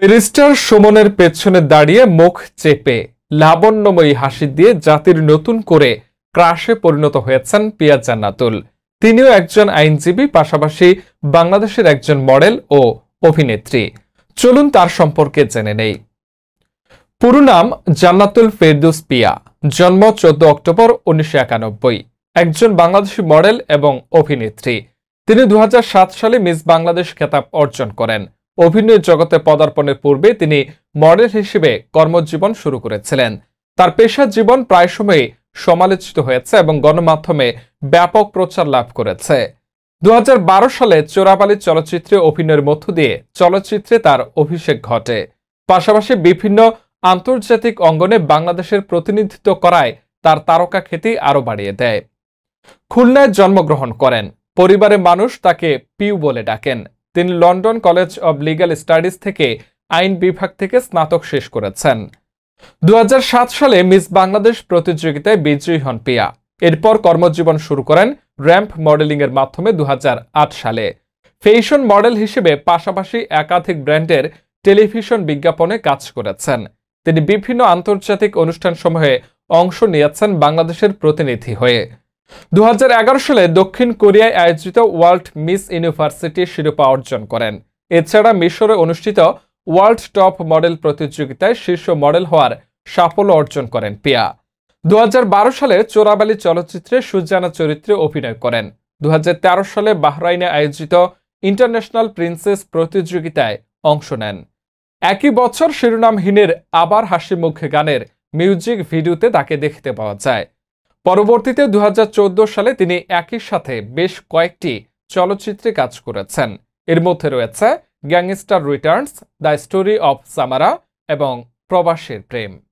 barrister সুমনের পেছনে দাঁড়িয়ে মুখ চেপে লাবণ্যময়ী হাসি দিয়ে জাতির নতুন করে ক্রাশে পরিণত হয়েছেন পিয়া জান্নাতুল তিনিও একজন আইনজীবী পাশাপাশি বাংলাদেশের একজন মডেল ও অভিনেত্রী চলুন তার সম্পর্কে জেনে নেই পুরো নাম জান্নাতুল ফেরদুস পিয়া জন্ম চোদ্দ অক্টোবর উনিশশো একানব্বই একজন বাংলাদেশী মডেল এবং অভিনেত্রী তিনি দু সালে মিস বাংলাদেশ খেতাব অর্জন করেন অভিনয় জগতে পদার্পণের পূর্বে তিনি মডেল হিসেবে কর্মজীবন শুরু করেছিলেন তার পেশা জীবন প্রায় সময়ই সমালোচিত হয়েছে এবং গণমাধ্যমে ব্যাপক প্রচার লাভ করেছে দু সালে চোরাবালি চলচ্চিত্রে অভিনয়ের মধ্য দিয়ে চলচ্চিত্রে তার অভিষেক ঘটে পাশাপাশি বিভিন্ন আন্তর্জাতিক অঙ্গনে বাংলাদেশের প্রতিনিধিত্ব করায় তার তারকা খ্যাতি আরও বাড়িয়ে দেয় খুলনায় জন্মগ্রহণ করেন পরিবারের মানুষ তাকে পিউ বলে ডাকেন তিনি London college of legal studies থেকে আইন বিভাগ থেকে স্নাতক শেষ করেছেন দু সালে মিস বাংলাদেশ প্রতিযোগিতায় বিজয়ী হন পিয়া এরপর কর্মজীবন শুরু করেন র্যাম্প মডেলিংয়ের মাধ্যমে দু সালে ফেশন মডেল হিসেবে পাশাপাশি একাধিক ব্র্যান্ডের টেলিভিশন বিজ্ঞাপনে কাজ করেছেন তিনি বিভিন্ন আন্তর্জাতিক অনুষ্ঠানসমূহে অংশ নিয়েছেন বাংলাদেশের প্রতিনিধি হয়ে দু সালে দক্ষিণ কোরিয়ায় আয়োজিত ওয়ার্ল্ড মিস ইউনিভার্সিটি শিরোপা অর্জন করেন এছাড়া মিশরে অনুষ্ঠিত ওয়ার্ল্ড টপ মডেল প্রতিযোগিতায় শীর্ষ মডেল হওয়ার সাফল্য অর্জন করেন পিয়া দু সালে চোরাবালি চলচ্চিত্রে সুজানা চরিত্রে অভিনয় করেন দু সালে বাহরাইনে আয়োজিত ইন্টারন্যাশনাল প্রিন্সেস প্রতিযোগিতায় অংশ নেন একই বছর শিরোনামহীনের আবার হাসি মুখে গানের মিউজিক ভিডিওতে তাকে দেখতে পাওয়া যায় পরবর্তীতে দু সালে তিনি একই সাথে বেশ কয়েকটি চলচ্চিত্রে কাজ করেছেন এর মধ্যে রয়েছে gangster returns the story of Samara এবং প্রবাসের প্রেম